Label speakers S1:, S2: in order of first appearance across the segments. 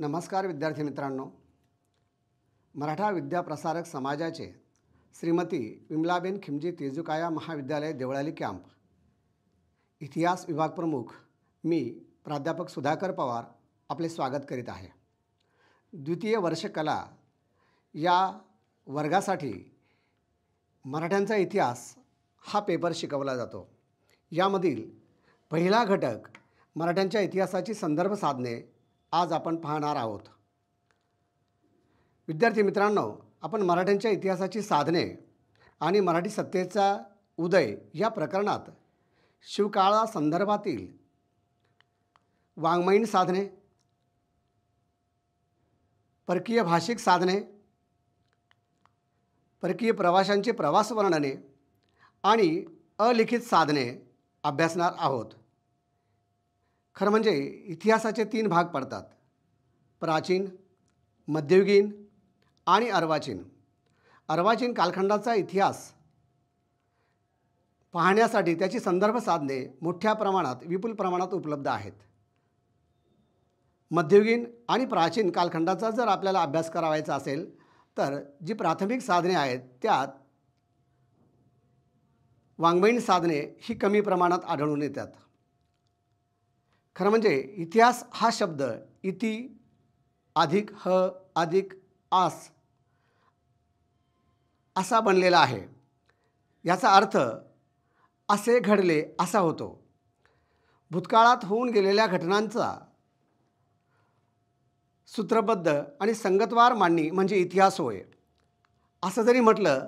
S1: नमस्कार विद्यार्थी मित्रांनो मराठा विद्याप्रसारक समाजाचे श्रीमती विमलाबेन खिमजी तेजुकाया महाविद्यालय देवळाली कॅम्प इतिहास विभाग प्रमुख मी प्राध्यापक सुधाकर पवार आपले स्वागत करीत आहे द्वितीय वर्ष कला या वर्गासाठी मराठ्यांचा इतिहास हा पेपर शिकवला जातो यामधील पहिला घटक मराठ्यांच्या इतिहासाची संदर्भ साधणे आज आपण पाहणार आहोत विद्यार्थी मित्रांनो आपण मराठ्यांच्या इतिहासाची साधने आणि मराठी सत्तेचा उदय या प्रकरणात शिवकाळा संदर्भातील वाङ्मयीन साधने परकीय भाषिक साधने परकीय प्रवाशांचे प्रवास वर्णने आणि अलिखित साधने अभ्यासणार आहोत खरं म्हणजे इतिहासाचे तीन भाग पडतात प्राचीन मध्ययुगीन आणि अर्वाचीन अर्वाचीन कालखंडाचा इतिहास पाहण्यासाठी त्याची संदर्भ साधने मोठ्या प्रमाणात विपुल प्रमाणात उपलब्ध आहेत मध्ययुगीन आणि प्राचीन कालखंडाचा जर आपल्याला अभ्यास करावायचा असेल तर जी प्राथमिक साधने आहेत त्यात वाङ्मयीन साधने ही कमी प्रमाणात आढळून येतात खरं म्हणजे इतिहास हा शब्द इति अधिक ह अधिक आस असा बनलेला आहे याचा अर्थ असे घडले असा होतो भूतकाळात होऊन गेलेल्या घटनांचा सूत्रबद्ध आणि संगतवार मांडणी म्हणजे इतिहास होय असं जरी म्हटलं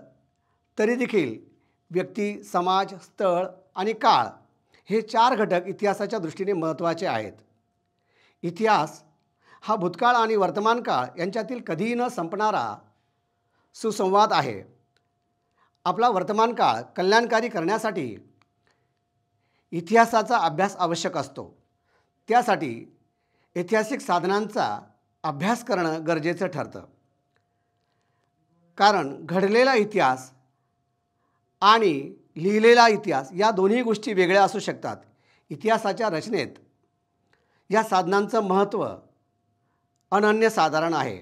S1: तरी देखील व्यक्ती समाज स्थळ आणि काळ हे चार घटक इतिहासाच्या दृष्टीने महत्त्वाचे आहेत इतिहास हा भूतकाळ आणि वर्तमानकाळ यांच्यातील कधीही न संपणारा सुसंवाद आहे आपला वर्तमानकाळ कल्याणकारी करण्यासाठी इतिहासाचा अभ्यास आवश्यक असतो त्यासाठी ऐतिहासिक साधनांचा अभ्यास करणं गरजेचं ठरतं कारण घडलेला इतिहास आणि लिहिलेला इतिहास या दोन्ही गोष्टी वेगळ्या असू शकतात इतिहासाच्या रचनेत या साधनांचं महत्त्व अनन्यसाधारण आहे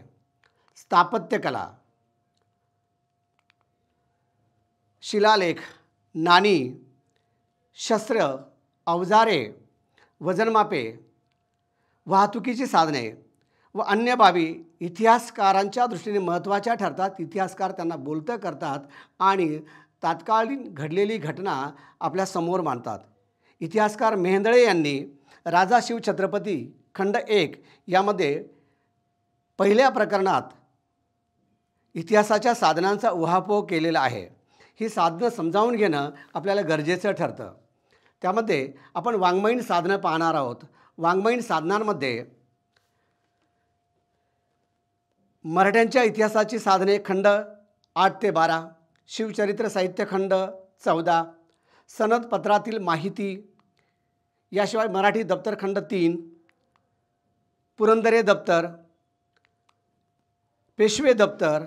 S1: स्थापत्यकला शिलालेख नाणी शस्त्र अवजारे वजनमापे वाहतुकीची साधने व अन्य बाबी इतिहासकारांच्या दृष्टीने महत्त्वाच्या ठरतात इतिहासकार त्यांना बोलतं करतात आणि तात्कालीन घडलेली घटना आपल्या समोर मांडतात इतिहासकार मेहंदळे यांनी राजा शिवछत्रपती खंड एक यामध्ये पहिल्या प्रकरणात इतिहासाच्या साधनांचा उहापोह केलेला आहे ही साधनं समजावून घेणं आपल्याला गरजेचं ठरतं त्यामध्ये आपण वाङ्मयीन साधनं पाहणार आहोत वाङ्मयीन साधनांमध्ये मराठ्यांच्या इतिहासाची साधने खंड आठ ते बारा शिवचरित्र साहित्यखंड चौदा सनदपत्रातील माहिती याशिवाय मराठी दप्तरखंड तीन पुरंदरे दप्तर पेशवे दप्तर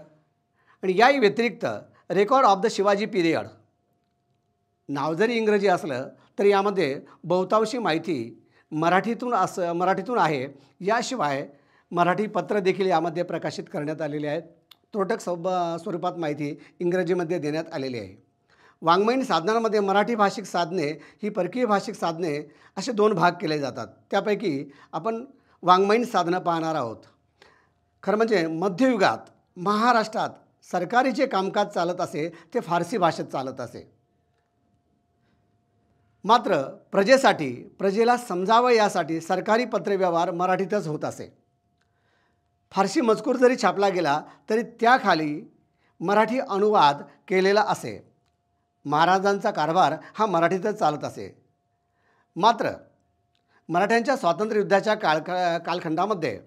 S1: आणि याही व्यतिरिक्त record of the Shivaji period नाव जरी इंग्रजी असलं तरी यामध्ये बहुतांशी माहिती मराठीतून असं मराठीतून आहे याशिवाय मराठी पत्र देखील यामध्ये प्रकाशित करण्यात आलेले आहेत त्रोटक स्वब स्वरूपात माहिती इंग्रजीमध्ये देण्यात आलेली आहे वाङ्मयीन साधनांमध्ये मराठी भाषिक साधने ही परकीय भाषिक साधने असे दोन भाग केले जातात त्यापैकी आपण वाङ्मयीन साधनं पाहणार आहोत खरं म्हणजे मध्ययुगात महाराष्ट्रात सरकारी जे कामकाज चालत असे ते फारसी भाषेत चालत असे मात्र प्रजेसाठी प्रजेला समजावं यासाठी सरकारी पत्रव्यवहार मराठीतच होत असे फारशी मजकूर जरी छापला गेला तरी त्याखाली मराठी अनुवाद केलेला असे महाराजांचा कारभार हा मराठीतच चालत असे मात्र मराठ्यांच्या स्वातंत्र्ययुद्धाच्या युद्धाच्या कालखंडामध्ये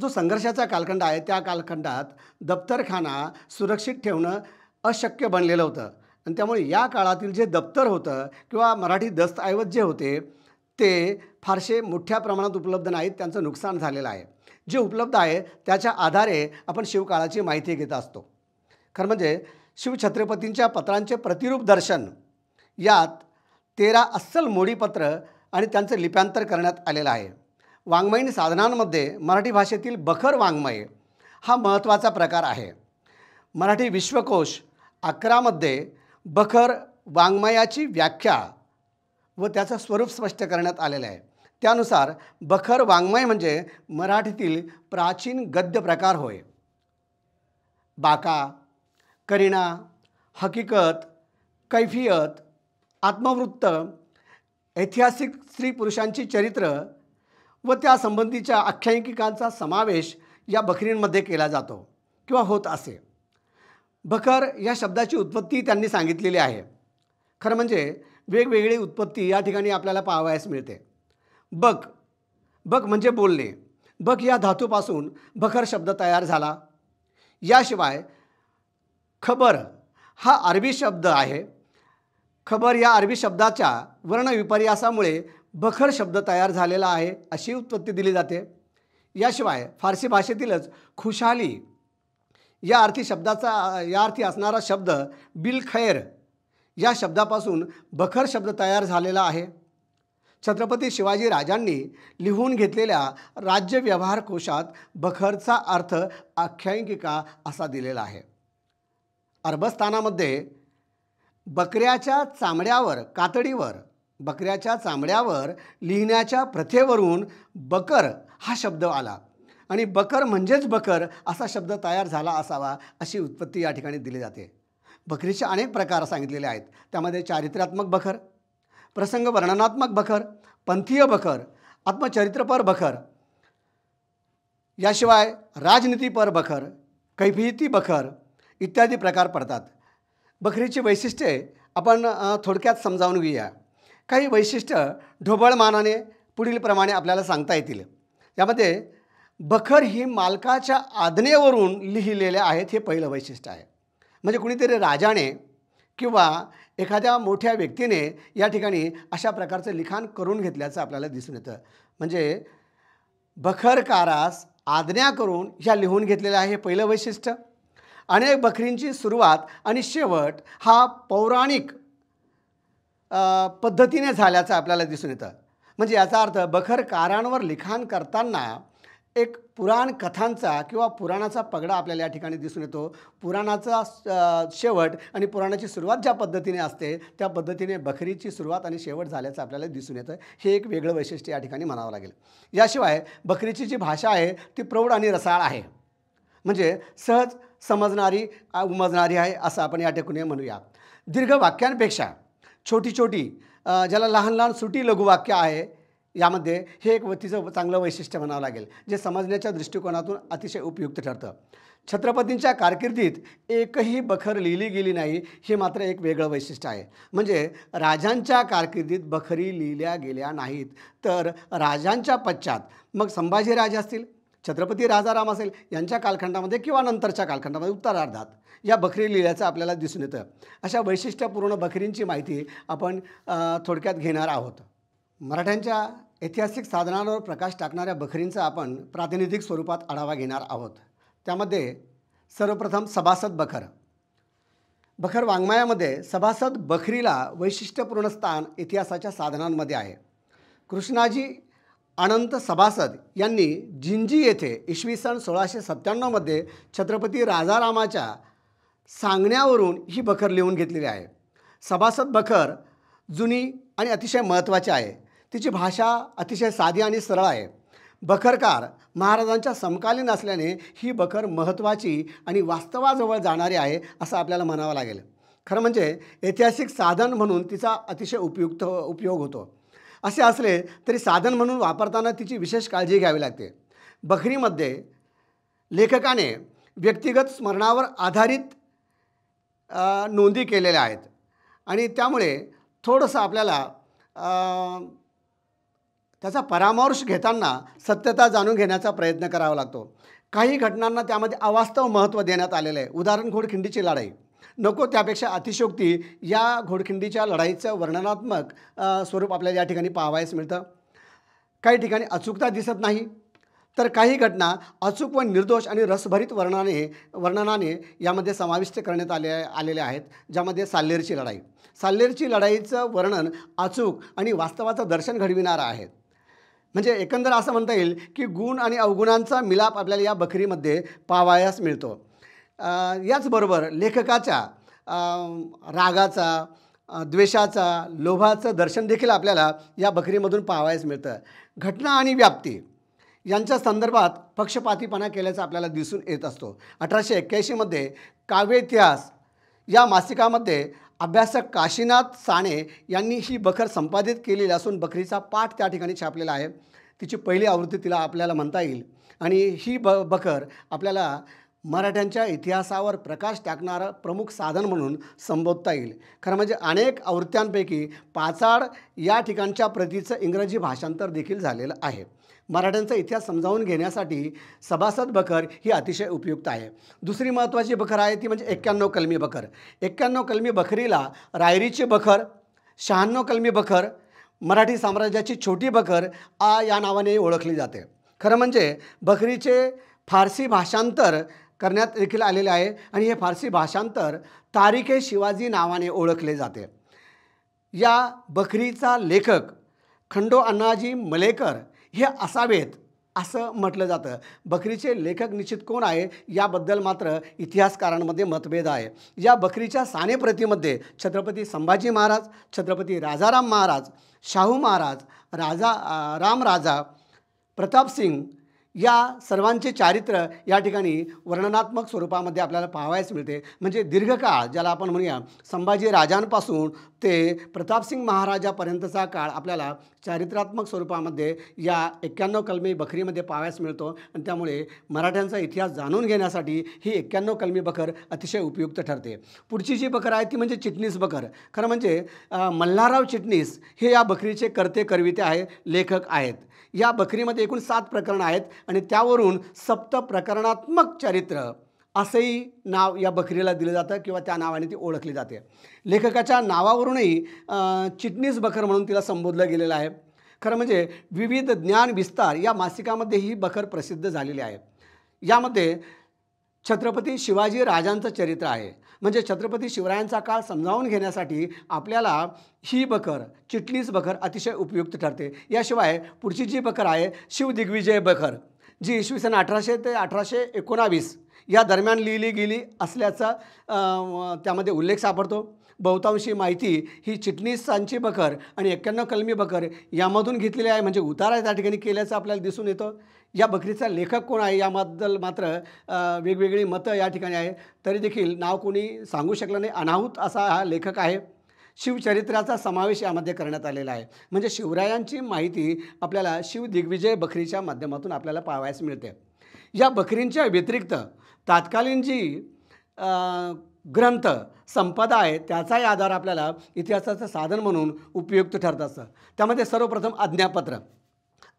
S1: जो संघर्षाचा कालखंड आहे त्या कालखंडात दप्तरखाना सुरक्षित ठेवणं अशक्य बनलेलं होतं आणि त्यामुळे या काळातील जे दप्तर होतं किंवा मराठी दस्तऐवज जे होते ते फारसे मोठ्या प्रमाणात उपलब्ध नाहीत त्यांचं नुकसान झालेलं आहे जे उपलब्ध आहे त्याच्या आधारे आपण शिवकाळाची माहिती घेत असतो खरं म्हणजे शिवछत्रपतींच्या पत्रांचे प्रतिरूप दर्शन यात तेरा अस्सल मोडीपत्र आणि त्यांचं लिप्यांतर करण्यात आलेलं आहे वाङ्मयीन साधनांमध्ये मराठी भाषेतील बखर वाङ्मय हा महत्त्वाचा प्रकार आहे मराठी विश्वकोश अकरामध्ये बखर वाङ्मयाची व्याख्या व त्याचं स्वरूप स्पष्ट करण्यात आलेलं आहे त्यानुसार बखर वाङ्मय म्हणजे मराठीतील प्राचीन गद्य प्रकार होय बाका करिणा हकीकत कैफियत आत्मवृत्त ऐतिहासिक स्त्री पुरुषांची चरित्र व त्यासंबंधीच्या आख्यायिकांचा समावेश या बखरींमध्ये केला जातो किंवा होत असे बखर या शब्दाची उत्पत्ती त्यांनी सांगितलेली आहे खरं म्हणजे वेगवेगळी उत्पत्ती या ठिकाणी आपल्याला पाहावयास मिळते बक बक म्हणजे बोलणे बक या धातूपासून बखर शब्द तयार झाला याशिवाय खबर हा अरबी शब्द आहे खबर या अरबी शब्दाच्या वर्णविपर्यासामुळे बखर शब्द तयार झालेला आहे अशी उत्पत्ती दिली जाते याशिवाय फारसी भाषेतीलच खुशाली या अर्थी शब्दाचा या अर्थी असणारा शब्द बिलखैर या शब्दापासून बखर शब्द तयार झालेला आहे छत्रपती शिवाजी राजांनी लिहून घेतलेल्या राज्य व्यवहार कोशात बखरचा अर्थ आख्यायिका असा दिलेला आहे अरबस्थानामध्ये बकऱ्याच्या चामड्यावर कातडीवर बकऱ्याच्या चामड्यावर लिहिण्याच्या प्रथेवरून बकर हा शब्द आला आणि बकर म्हणजेच बकर असा शब्द तयार झाला असावा अशी उत्पत्ती या ठिकाणी दिली जाते बकरीचे अनेक प्रकार सांगितलेले आहेत त्यामध्ये चारित्र्यात्मक बखर प्रसंग वर्णनात्मक बखर पंथीय बखर आत्मचरित्रपर बखर याशिवाय राजनीतीपर बखर कैफियती बखर इत्यादी प्रकार पडतात बखरीची वैशिष्ट्ये आपण थोडक्यात समजावून घेऊया काही वैशिष्ट्य ढोबळमानाने पुढीलप्रमाणे आपल्याला सांगता येतील यामध्ये बखर ही मालकाच्या आज्ञेवरून लिहिलेले आहेत हे पहिलं वैशिष्ट्य आहे म्हणजे कुणीतरी राजाने किंवा एखाद्या मोठ्या व्यक्तीने या ठिकाणी अशा प्रकारचं लिखाण करून घेतल्याचं आपल्याला दिसून येतं म्हणजे बखरकारास आज्ञा करून ह्या लिहून घेतलेलं आहे पहिलं वैशिष्ट्य अनेक बखरींची सुरुवात आणि शेवट हा पौराणिक पद्धतीने झाल्याचं आपल्याला दिसून येतं म्हणजे याचा अर्थ बखरकारांवर लिखाण करताना एक पुराण कथांचा किंवा पुराणाचा पगडा आपल्याला या ठिकाणी दिसून येतो पुराणाचा शेवट आणि पुराणाची सुरुवात ज्या पद्धतीने असते त्या पद्धतीने बखरीची सुरुवात आणि शेवट झाल्याचं आपल्याला दिसून येतं हे एक वेगळं वैशिष्ट्य या ठिकाणी म्हणावं लागेल याशिवाय बकरीची जी भाषा आहे ती प्रौढ आणि रसाळ आहे म्हणजे सहज समजणारी उमजणारी आहे असं आपण या ठिकाणी म्हणूया दीर्घ वाक्यांपेक्षा छोटी छोटी ज्याला लहान लहान सुटी लघुवाक्य आहे यामध्ये हे एक वतीचं चांगलं वैशिष्ट्य म्हणावं लागेल जे समजण्याच्या दृष्टिकोनातून अतिशय उपयुक्त ठरतं छत्रपतींच्या कारकिर्दीत एकही बखर लिहिली गेली नाही हे मात्र एक वेगळं वैशिष्ट्य आहे म्हणजे राजांच्या कारकिर्दीत बखरी लिहिल्या गेल्या नाहीत तर राजांच्या पश्चात मग संभाजी असतील छत्रपती राजाराम असेल यांच्या कालखंडामध्ये किंवा नंतरच्या कालखंडामध्ये उत्तरार्धात या बकरी लिहिल्याचं आपल्याला दिसून येतं अशा वैशिष्ट्यपूर्ण बकरींची माहिती आपण थोडक्यात घेणार आहोत मराठ्यांच्या ऐतिहासिक साधनांवर प्रकाश टाकणाऱ्या बखरींचा आपण प्रातिनिधिक स्वरूपात आढावा घेणार आहोत त्यामध्ये सर्वप्रथम सभासद बखर बखर वाङ्मयामध्ये सभासद बखरीला वैशिष्ट्यपूर्ण स्थान इतिहासाच्या साधनांमध्ये आहे कृष्णाजी अनंत सभासद यांनी जिंजी येथे इसवी सन सोळाशे सत्त्याण्णवमध्ये छत्रपती राजारामाच्या सांगण्यावरून ही बखर लिहून घेतलेली आहे सभासद बखर जुनी आणि अतिशय महत्त्वाची आहे तिची भाषा अतिशय साधी आणि सरळ आहे बखरकार महाराजांच्या समकालीन असल्याने ही बखर महत्त्वाची आणि वास्तवाजवळ जाणारी आहे असं आपल्याला म्हणावं लागेल खरं म्हणजे ऐतिहासिक साधन म्हणून तिचा अतिशय उपयुक्त उपयोग होतो असे असले तरी साधन म्हणून वापरताना तिची विशेष काळजी घ्यावी लागते बखरीमध्ये लेखकाने व्यक्तिगत स्मरणावर आधारित नोंदी केलेल्या आहेत आणि त्यामुळे थोडंसं आपल्याला त्याचा परामर्श घेताना सत्यता जाणून घेण्याचा प्रयत्न करावा लागतो काही घटनांना त्यामध्ये अवास्तव महत्त्व देण्यात आलेलं आहे उदाहरण घोडखिंडीची लढाई नको त्यापेक्षा अतिशोक्ती या घोडखिंडीच्या लढाईचं वर्णनात्मक स्वरूप आपल्याला या ठिकाणी पाहावयास मिळतं काही ठिकाणी अचूकता दिसत नाही तर काही घटना अचूक व निर्दोष आणि रसभरीत वर्णाने वर्णनाने यामध्ये समाविष्ट करण्यात आले आलेल्या आहेत ज्यामध्ये साल्लेरची लढाई साल्लेरची लढाईचं वर्णन अचूक आणि वास्तवाचं दर्शन घडविणारं आहे म्हणजे एकंदर असं म्हणता येईल की गुण आणि अवगुणांचा मिलाप आपल्याला या बखरीमध्ये पावायास मिळतो याचबरोबर लेखकाच्या रागाचा द्वेषाचा लोभाचं दर्शन देखील आपल्याला या बखरीमधून पाहावयास मिळतं घटना आणि व्याप्ती यांच्या संदर्भात पक्षपातीपणा केल्याचा आपल्याला दिसून येत असतो अठराशे एक्क्याऐंशीमध्ये काव्य इतिहास या मासिकामध्ये अभ्यासक काशीनाथ साणे यांनी ही बखर संपादित केलेली असून बखरीचा पाठ त्या ठिकाणी छापलेला आहे तिची पहिली आवृत्ती तिला आपल्याला म्हणता येईल आणि ही ब बखर आपल्याला मराठ्यांच्या इतिहासावर प्रकाश टाकणारं प्रमुख साधन म्हणून संबोधता येईल खरं म्हणजे अनेक आवृत्त्यांपैकी पाचाड या ठिकाणच्या प्रतीचं इंग्रजी भाषांतर देखील झालेलं आहे मराठ्यांचा इतिहास समजावून घेण्यासाठी सभासद बखर ही अतिशय उपयुक्त आहे दुसरी महत्त्वाची बखर आहे ती म्हणजे एक्क्याण्णव कलमी बखर एक्क्याण्णव कलमी बखरीला रायरीची बखर शहाण्णव कलमी बखर मराठी साम्राज्याची छोटी बखर आ या नावाने ओळखली जाते खरं म्हणजे बखरीचे फारसी भाषांतर करण्यात देखील आलेले आहे आणि हे फारसी भाषांतर तारिके शिवाजी नावाने ओळखले जाते या बखरीचा लेखक खंडो अण्णाजी मलेकर हे असावेत असं म्हटलं जातं बकरीचे लेखक निश्चित कोण आहे याबद्दल मात्र इतिहासकारांमध्ये मतभेद आहे या बकरीच्या सानेप्रतीमध्ये छत्रपती संभाजी महाराज छत्रपती राजाराम महाराज शाहू महाराज राजा रामराजा प्रतापसिंग या सर्वांचे चारित्र या ठिकाणी वर्णनात्मक स्वरूपामध्ये आपल्याला पाहावयास मिळते म्हणजे दीर्घकाळ ज्याला आपण म्हणूया संभाजी राजांपासून ते प्रतापसिंग महाराजापर्यंतचा काळ आपल्याला चारित्रात्मक स्वरूपामध्ये या एक्क्याण्णव कलमी बखरीमध्ये पाहावयास मिळतो आणि त्यामुळे मराठ्यांचा इतिहास जाणून घेण्यासाठी ही एक्क्याण्णव कलमी बखर अतिशय उपयुक्त ठरते पुढची जी बखर आहे ती म्हणजे चिटणीस बखर खरं म्हणजे मल्हारराव चिटणीस हे या बखरीचे कर्ते करविते आहे लेखक आहेत या बखरीमध्ये एकूण सात प्रकरणं आहेत आणि त्यावरून सप्त प्रकरणात्मक चरित्र असंही नाव या बकरीला दिलं जातं किंवा त्या नावाने ती ओळखली जाते लेखकाच्या नावावरूनही चिटणीस बखर म्हणून तिला संबोधलं गेलेलं आहे खरं म्हणजे विविध ज्ञान विस्तार या मासिकामध्ये ही बखर प्रसिद्ध झालेली आहे यामध्ये छत्रपती शिवाजी राजांचं चरित्र आहे म्हणजे छत्रपती शिवरायांचा काळ समजावून घेण्यासाठी आपल्याला ही बखर चिटणीस बखर अतिशय उपयुक्त ठरते याशिवाय पुढची जी बखर आहे शिव दिग्विजय बखर जी इसवी सन अठराशे ते अठराशे एकोणावीस या दरम्यान लिहिली गेली असल्याचा त्यामध्ये उल्लेख सापडतो बहुतांशी माहिती ही चिटणीस सांची बकर आणि एक्क्याण्णव कलमी बकर यामधून घेतलेली आहे म्हणजे उतारा त्या ठिकाणी केल्याचं आपल्याला दिसून येतो या बकरीचा लेखक कोण आहे याबद्दल मात्र वेगवेगळी मतं या ठिकाणी आहे तरी देखील नाव कोणी सांगू शकलं नाही अनाहूत असा हा लेखक आहे शिवचरित्राचा समावेश यामध्ये करण्यात आलेला आहे म्हणजे शिवरायांची माहिती आपल्याला शिव दिग्विजय बकरीच्या माध्यमातून आपल्याला पाहावयास मिळते या बकरींच्या व्यतिरिक्त तात्कालीन जी ग्रंथ संपदा आहे त्याचाही आधार आपल्याला इतिहासाचं साधन म्हणून उपयुक्त ठरत असतं त्यामध्ये सर्वप्रथम आज्ञापत्र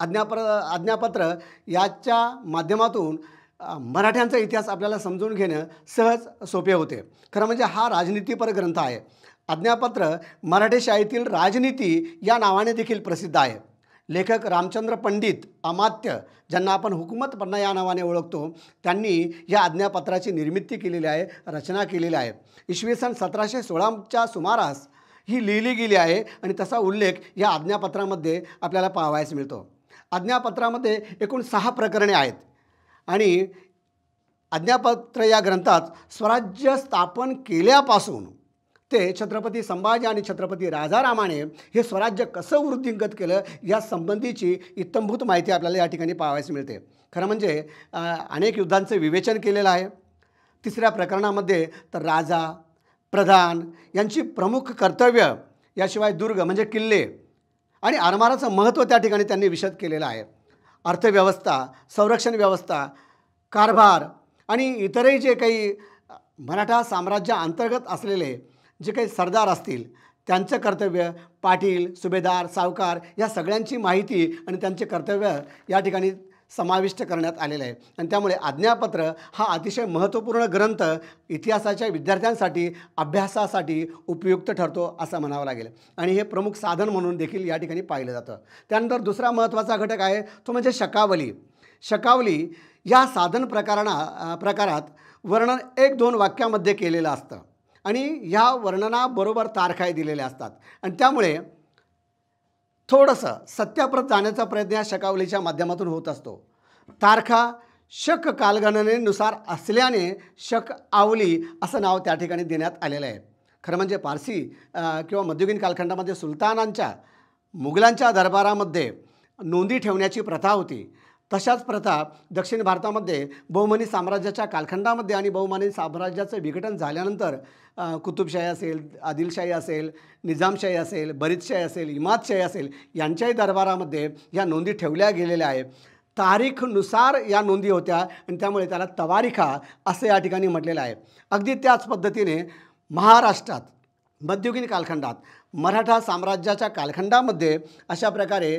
S1: आज्ञाप्र आज्ञापत्र याच्या माध्यमातून मराठ्यांचा इतिहास आपल्याला समजून घेणं सहज सोपे होते खरं म्हणजे हा राजनीतीपर ग्रंथ आहे आज्ञापत्र मराठी शाळेतील राजनीती या नावाने देखील प्रसिद्ध आहे लेखक रामचंद्र पंडित अमात्य ज्यांना आपण पन्ना या नावाने ओळखतो त्यांनी या आज्ञापत्राची निर्मिती केलेली आहे रचना केलेली आहे इसवी सन सतराशे सोळाच्या सुमारास ही लिहिली गेली आहे आणि तसा उल्लेख या आज्ञापत्रामध्ये आपल्याला पाहावयास मिळतो आज्ञापत्रामध्ये एकूण सहा प्रकरणे आहेत आणि आज्ञापत्र या ग्रंथात स्वराज्य स्थापन केल्यापासून ते छत्रपती संभाजी आणि छत्रपती राजारामाने हे स्वराज्य कसं वृद्धिंगत केलं या संबंधीची इत्तंभूत माहिती आपल्याला या ठिकाणी पाहावयास मिळते खरं म्हणजे अनेक युद्धांचं विवेचन केलेलं आहे तिसऱ्या प्रकरणामध्ये तर राजा प्रधान यांची प्रमुख कर्तव्य याशिवाय दुर्ग म्हणजे किल्ले आणि आरमाराचं महत्त्व त्या ठिकाणी त्यांनी विशद केलेलं आहे अर्थव्यवस्था संरक्षण व्यवस्था कारभार आणि इतरही जे काही मराठा अंतर्गत असलेले जे काही सरदार असतील त्यांचं कर्तव्य पाटील सुभेदार सावकार या सगळ्यांची माहिती आणि त्यांचे कर्तव्य या ठिकाणी समाविष्ट करण्यात आलेलं आहे आणि त्यामुळे आज्ञापत्र हा अतिशय महत्त्वपूर्ण ग्रंथ इतिहासाच्या विद्यार्थ्यांसाठी अभ्यासासाठी उपयुक्त ठरतो असं म्हणावं लागेल आणि हे प्रमुख साधन म्हणून देखील या ठिकाणी पाहिलं जातं त्यानंतर दुसरा महत्त्वाचा घटक आहे तो म्हणजे शकावली शकावली या साधन प्रकारणा प्रकारात वर्णन एक दोन वाक्यामध्ये केलेलं असतं आणि ह्या वर्णनाबरोबर तारखाही दिलेल्या असतात आणि त्यामुळे थोडंसं सत्याप्रत जाण्याचा प्रयत्न या शकावलीच्या माध्यमातून होत असतो तारखा शक कालगणनेनुसार असल्याने शक आवली असं नाव त्या ठिकाणी देण्यात आलेलं आहे खरं म्हणजे पारसी किंवा मध्ययुगीन कालखंडामध्ये सुलतानांच्या मुघलांच्या दरबारामध्ये नोंदी ठेवण्याची प्रथा होती तशाच प्रथा दक्षिण भारतामध्ये बहुमनी साम्राज्याच्या कालखंडामध्ये आणि बहुमनी साम्राज्याचं विघटन झाल्यानंतर कुतुबशाही असेल आदिलशाही असेल निजामशाही असेल बरीदशाही असेल इमादशाही असेल यांच्याही दरबारामध्ये या नोंदी ठेवल्या गेलेल्या आहे तारीखनुसार या नोंदी होत्या आणि त्यामुळे त्याला तवारिखा असं या ठिकाणी म्हटलेलं आहे अगदी त्याच पद्धतीने महाराष्ट्रात मध्ययुगीन कालखंडात मराठा साम्राज्याच्या कालखंडामध्ये अशा प्रकारे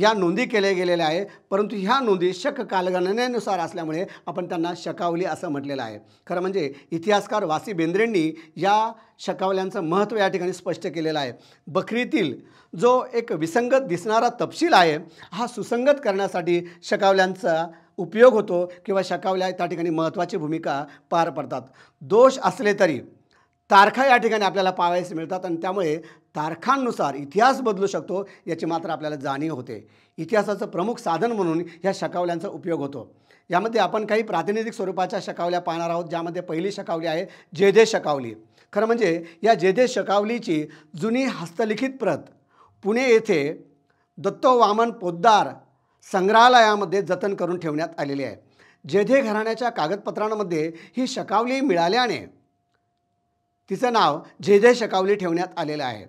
S1: या नोंदी केल्या गेलेल्या आहे परंतु ह्या नोंदी शक कालगणनेनुसार असल्यामुळे आपण त्यांना शकावली असं म्हटलेलं आहे खरं म्हणजे इतिहासकार वासी बेंद्रेंनी या शकावल्यांचं महत्त्व या ठिकाणी स्पष्ट केलेलं आहे बकरीतील जो एक विसंगत दिसणारा तपशील आहे हा सुसंगत करण्यासाठी शकावल्यांचा उपयोग होतो किंवा शकावल्या त्या ठिकाणी महत्त्वाची भूमिका पार पडतात दोष असले तरी तारखा या ठिकाणी आपल्याला पाहायला मिळतात आणि त्यामुळे तारखांनुसार इतिहास बदलू शकतो याची मात्र आपल्याला जाणीव होते इतिहासाचं प्रमुख साधन म्हणून ह्या शकावल्यांचा उपयोग होतो यामध्ये आपण काही प्रातिनिधिक स्वरूपाच्या शकावल्या पाहणार आहोत ज्यामध्ये पहिली शकावली आहे जेधे शकावली खरं म्हणजे या जेधे शकावलीची जुनी हस्तलिखित प्रत पुणे येथे दत्तो वामन पोद्दार संग्रहालयामध्ये जतन करून ठेवण्यात आलेली आहे जेधे घराण्याच्या कागदपत्रांमध्ये ही शकावली मिळाल्याने तिचं नाव जेधे शकावली ठेवण्यात आलेलं आहे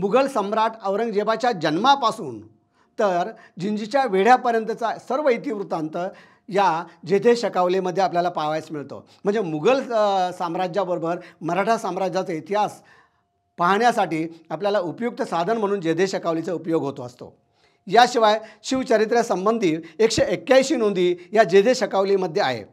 S1: मुघल सम्राट औरंगजेबाच्या जन्मापासून तर जिंजीच्या वेढ्यापर्यंतचा सर्व इतिवृत्तांत या जेथे शकावलेमध्ये आपल्याला पाहावयास मिळतो म्हणजे मुघल साम्राज्याबरोबर मराठा साम्राज्याचा इतिहास पाहण्यासाठी आपल्याला उपयुक्त साधन म्हणून जेधे शकावलीचा उपयोग होतो असतो याशिवाय शिवचरित्र्यासंबंधी एकशे एक्क्याऐंशी नोंदी या जेधे शकावलीमध्ये आहे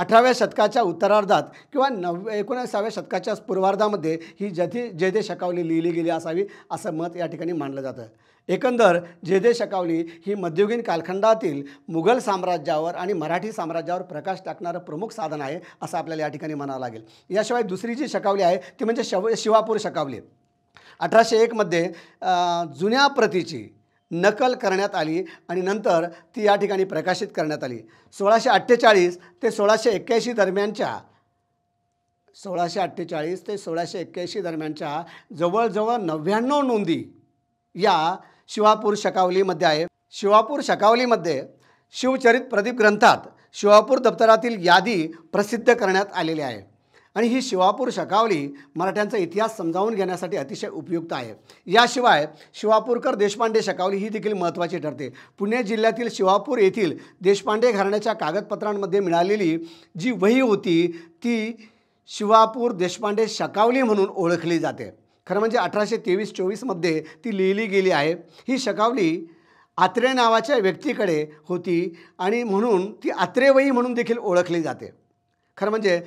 S1: अठराव्या शतकाच्या उत्तरार्धात किंवा नव एकोणीसाव्या शतकाच्या पूर्वार्धामध्ये ही जथी जयदे शकावली लिहिली गेली असावी असं मत या ठिकाणी मानलं जातं एकंदर जेदे शकावली ही मध्ययुगीन कालखंडातील मुघल साम्राज्यावर आणि मराठी साम्राज्यावर प्रकाश टाकणारं प्रमुख साधन आहे असं आपल्याला या ठिकाणी म्हणावं लागेल याशिवाय दुसरी जी शकावली आहे ती म्हणजे शव शिवापूर शकावली अठराशे एकमध्ये जुन्या प्रतीची नकल करण्यात आली आणि नंतर ती या ठिकाणी प्रकाशित करण्यात आली सोळाशे अठ्ठेचाळीस ते सोळाशे एक्क्याऐंशी दरम्यानच्या सोळाशे अठ्ठेचाळीस ते सोळाशे एक्क्याऐंशी दरम्यानच्या जवळजवळ नव्याण्णव नोंदी या शिवापूर शकावलीमध्ये आहे शिवापूर शकावलीमध्ये शिवचरित प्रदीप ग्रंथात शिवापूर दप्तरातील यादी प्रसिद्ध करण्यात आलेली आहे आणि ही शिवापूर शकावली मराठ्यांचा इतिहास समजावून घेण्यासाठी अतिशय उपयुक्त आहे याशिवाय शिवापूरकर देशपांडे शकावली ही देखील महत्त्वाची ठरते पुणे जिल्ह्यातील शिवापूर येथील देशपांडे घराण्याच्या कागदपत्रांमध्ये मिळालेली जी वही होती ती शिवापूर देशपांडे शकावली म्हणून ओळखली जाते खरं म्हणजे अठराशे तेवीस चोवीसमध्ये ती लिहिली गेली आहे ही शकावली आत्रे नावाच्या व्यक्तीकडे होती आणि म्हणून ती वही म्हणून देखील ओळखली जाते खरं म्हणजे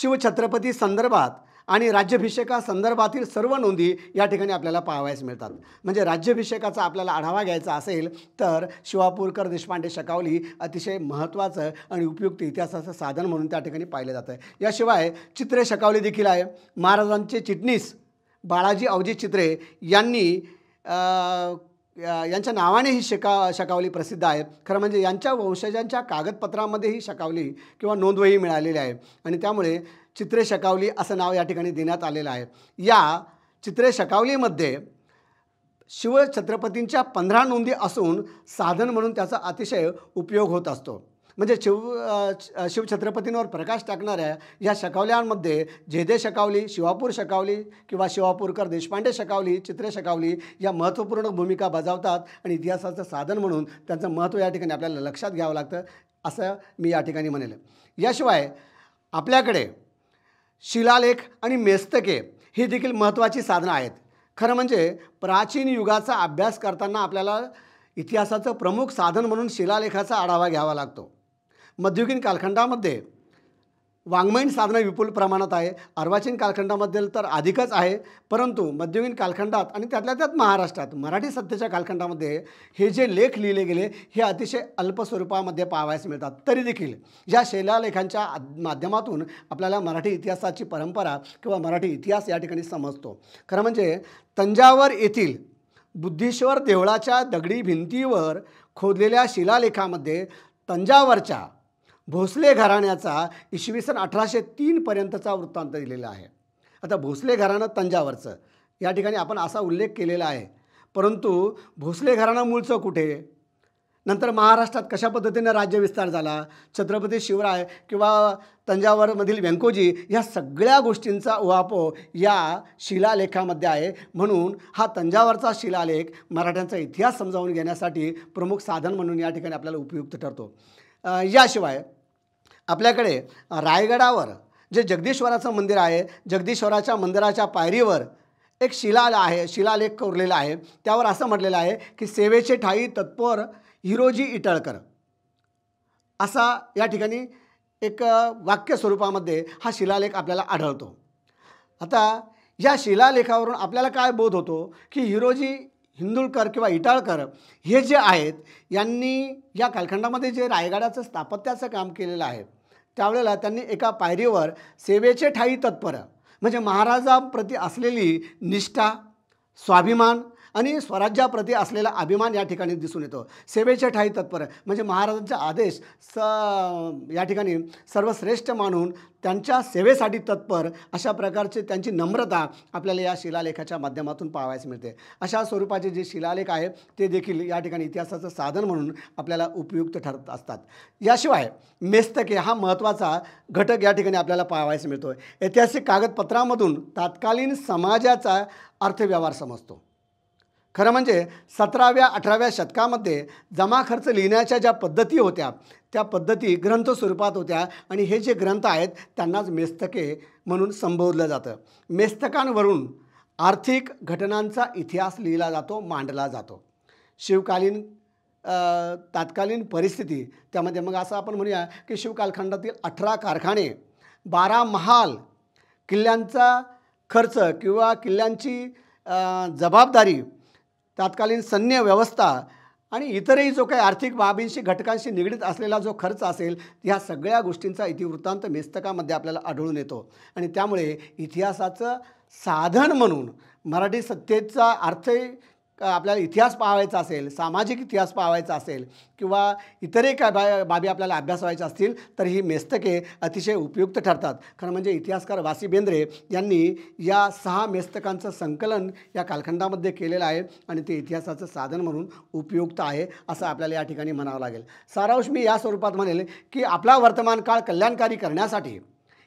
S1: शिवछत्रपती संदर्भात आणि राज्याभिषेकासंदर्भातील सर्व नोंदी या ठिकाणी आपल्याला पाहावयास मिळतात म्हणजे राज्याभिषेकाचा आपल्याला आढावा घ्यायचा असेल तर शिवापूरकर देशपांडे शकावली अतिशय महत्त्वाचं आणि उपयुक्त इतिहासाचं साधन म्हणून त्या ठिकाणी पाहिलं जातं याशिवाय चित्रे शकावली देखील आहे महाराजांचे चिटणीस बाळाजी अवजी चित्रे यांनी यांच्या नावाने ही शिका शकावली प्रसिद्ध आहे खरं म्हणजे यांच्या वंशजांच्या कागदपत्रामध्ये ही शकावली किंवा नोंदवही मिळालेली आहे आणि त्यामुळे चित्रे शकावली असं नाव या ठिकाणी देण्यात आलेलं आहे या चित्रे शकावलीमध्ये शिवछत्रपतींच्या पंधरा नोंदी असून साधन म्हणून त्याचा अतिशय उपयोग होत असतो म्हणजे शिव शिवछत्रपतींवर प्रकाश टाकणाऱ्या या शकावल्यांमध्ये झेदे शकावली शिवापूर शकावली किंवा शिवापूरकर देशपांडे शकावली चित्रे शकावली या महत्त्वपूर्ण भूमिका बजावतात आणि इतिहासाचं साधन म्हणून त्यांचं महत्त्व या ठिकाणी आपल्याला लक्षात घ्यावं लागतं असं मी या ठिकाणी म्हणेल याशिवाय आपल्याकडे शिलालेख आणि मेस्तके ही देखील महत्त्वाची साधनं आहेत खरं म्हणजे प्राचीन युगाचा अभ्यास करताना आपल्याला इतिहासाचं प्रमुख साधन म्हणून शिलालेखाचा आढावा घ्यावा लागतो मध्ययुगीन कालखंडामध्ये वाङ्मयीन साधना विपुल प्रमाणात आहे अर्वाचीन कालखंडामध्ये तर अधिकच आहे परंतु मध्ययुगीन कालखंडात आणि त्यातल्या त्यात महाराष्ट्रात मराठी सत्तेच्या कालखंडामध्ये हे जे लेख लिहिले गेले हे अतिशय अल्प स्वरूपामध्ये पाहावयास मिळतात तरी देखील या शैलालेखांच्या माध्यमातून आपल्याला मराठी इतिहासाची परंपरा किंवा मराठी इतिहास या ठिकाणी समजतो खरं म्हणजे तंजावर येथील बुद्धेश्वर देवळाच्या दगडी भिंतीवर खोदलेल्या शिलालेखामध्ये तंजावरच्या भोसले घराण्याचा इसवी सन अठराशे तीनपर्यंतचा वृत्तांत दिलेला आहे आता भोसले घराणं तंजावरचं या ठिकाणी आपण असा उल्लेख केलेला आहे परंतु भोसले घराणं मूळचं कुठे नंतर महाराष्ट्रात कशा पद्धतीनं विस्तार झाला छत्रपती शिवराय किंवा तंजावरमधील व्यंकोजी ह्या सगळ्या गोष्टींचा उहापो या शिलालेखामध्ये आहे म्हणून हा तंजावरचा शिलालेख मराठ्यांचा इतिहास समजावून घेण्यासाठी प्रमुख साधन म्हणून या ठिकाणी आपल्याला उपयुक्त ठरतो याशिवाय आपल्याकडे रायगडावर जे जगदीश्वराचं मंदिर आहे जगदीश्वराच्या मंदिराच्या पायरीवर एक शिला आहे शिलालेख कोरलेला आहे त्यावर असं म्हटलेलं आहे की सेवेचे ठाई तत्पर हिरोजी इटळकर असा या ठिकाणी एक वाक्य स्वरूपामध्ये हा शिलालेख आपल्याला आढळतो आता या शिलालेखावरून आपल्याला काय बोध होतो की हिरोजी हिंदुळकर किंवा इटाळकर हे जे आहेत यांनी या कालखंडामध्ये जे रायगडाचं स्थापत्याचं काम केलेलं आहे त्यावेळेला त्यांनी एका पायरीवर सेवेचे ठाई तत्पर म्हणजे महाराजांप्रती असलेली निष्ठा स्वाभिमान आणि स्वराज्याप्रती असलेला अभिमान या ठिकाणी दिसून येतो सेवेच्या ठाई तत्पर म्हणजे महाराजांचा आदेश स या ठिकाणी सर्वश्रेष्ठ मानून त्यांच्या सेवेसाठी तत्पर अशा प्रकारचे त्यांची नम्रता आपल्याला या शिलालेखाच्या माध्यमातून पाहावयास मिळते अशा स्वरूपाचे जे शिलालेख आहे ते देखील या ठिकाणी इतिहासाचं साधन म्हणून आपल्याला उपयुक्त ठरत असतात याशिवाय मेस्तके हा महत्त्वाचा घटक या ठिकाणी आपल्याला पाहावयास मिळतो ऐतिहासिक कागदपत्रामधून तात्कालीन समाजाचा अर्थव्यवहार समजतो खरं म्हणजे सतराव्या अठराव्या शतकामध्ये जमा खर्च लिहिण्याच्या ज्या पद्धती होत्या त्या पद्धती ग्रंथ स्वरूपात होत्या आणि हे जे ग्रंथ आहेत त्यांनाच मेस्तके म्हणून संबोधलं जातं मेस्तकांवरून आर्थिक घटनांचा इतिहास लिहिला जातो मांडला जातो शिवकालीन तात्कालीन परिस्थिती त्यामध्ये मग असं आपण म्हणूया की शिवकालखंडातील अठरा कारखाने बारा महाल किल्ल्यांचा खर्च किंवा किल्ल्यांची जबाबदारी तत्कालीन सैन्य व्यवस्था आणि इतरही जो काही आर्थिक बाबींशी घटकांशी निगडीत असलेला जो खर्च असेल ह्या सगळ्या गोष्टींचा इतिवृत्तांत मेस्तकामध्ये आपल्याला आढळून येतो आणि त्यामुळे इतिहासाचं साधन म्हणून मराठी सत्तेचा अर्थही आपल्याला इतिहास पाहायचा असेल सामाजिक इतिहास पाहायचा असेल किंवा इतरही काय बा बाबी आपल्याला अभ्यास व्हायच्या असतील तर ही मेस्तके अतिशय उपयुक्त ठरतात खरं म्हणजे इतिहासकार वासी बेंद्रे यांनी या सहा मेस्तकांचं संकलन या कालखंडामध्ये केलेलं आहे आणि ते इतिहासाचं साधन म्हणून उपयुक्त आहे असं आपल्याला या ठिकाणी म्हणावं लागेल सारांश मी या स्वरूपात म्हणेल की आपला वर्तमान काळ कल्याणकारी करण्यासाठी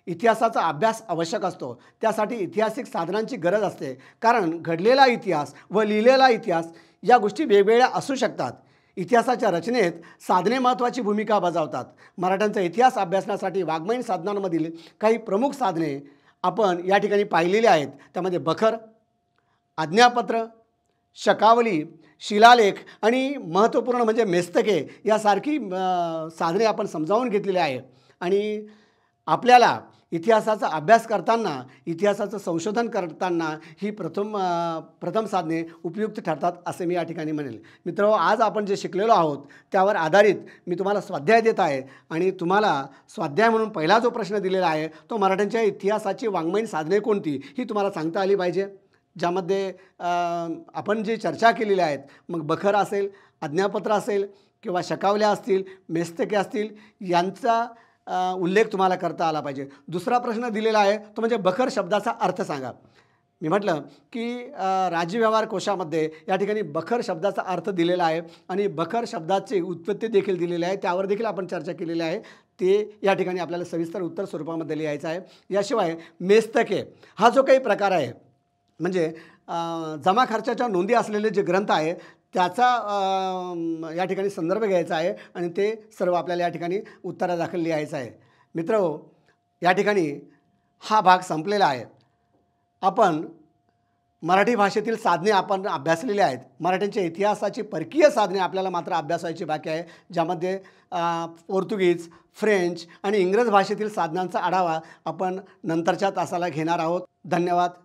S1: इतिहासाचा अभ्यास आवश्यक असतो त्यासाठी ऐतिहासिक साधनांची गरज असते कारण घडलेला इतिहास व लिहिलेला इतिहास या गोष्टी वेगवेगळ्या असू शकतात इतिहासाच्या रचनेत साधने महत्त्वाची भूमिका बजावतात मराठ्यांचा इतिहास अभ्यासण्यासाठी वाङ्मयीन साधनांमधील काही प्रमुख साधने आपण या ठिकाणी पाहिलेली आहेत त्यामध्ये बखर आज्ञापत्र शकावली शिलालेख आणि महत्त्वपूर्ण म्हणजे मेस्तके यासारखी साधने आपण समजावून घेतलेली आहे आणि आपल्याला इतिहासाचा अभ्यास करताना इतिहासाचं संशोधन करताना ही प्रथम प्रथम साधने उपयुक्त ठरतात असे मी या ठिकाणी म्हणेल मित्र आज आपण जे शिकलेलो आहोत त्यावर आधारित मी तुम्हाला स्वाध्याय देत आहे आणि तुम्हाला स्वाध्याय म्हणून पहिला जो प्रश्न दिलेला आहे तो मराठ्यांच्या इतिहासाची वाङ्मयीन साधने कोणती ही तुम्हाला सांगता आली पाहिजे ज्यामध्ये आपण जी चर्चा केलेल्या आहेत मग बखर असेल आज्ञापत्र असेल किंवा शकावल्या असतील मेस्तके असतील यांचा उल्लेख तुम्हाला करता आला पाहिजे दुसरा प्रश्न दिलेला आहे तो म्हणजे बखर शब्दाचा अर्थ सांगा मी म्हटलं की राज्यव्यवहार व्यवहार कोशामध्ये या ठिकाणी बखर शब्दाचा अर्थ दिलेला आहे आणि बखर शब्दाची उत्पत्ती देखील दिलेली आहे त्यावर देखील आपण चर्चा केलेली आहे ते या ठिकाणी आपल्याला सविस्तर उत्तर स्वरूपामध्ये लिहायचं आहे याशिवाय मेस्तके हा जो काही प्रकार आहे म्हणजे जमा खर्चाच्या नोंदी असलेले जे ग्रंथ आहे त्याचा या ठिकाणी संदर्भ घ्यायचा आहे आणि ते सर्व आपल्याला या ठिकाणी उत्तरादाखल लिहायचं आहे मित्र हो, या ठिकाणी हा भाग संपलेला आहे आपण मराठी भाषेतील साधने आपण अभ्यासलेले आहेत मराठ्यांच्या इतिहासाची परकीय साधने आपल्याला मात्र अभ्यासायची बाकी आहे ज्यामध्ये पोर्तुगीज फ्रेंच आणि इंग्रज भाषेतील साधनांचा आढावा आपण नंतरच्या तासाला घेणार आहोत धन्यवाद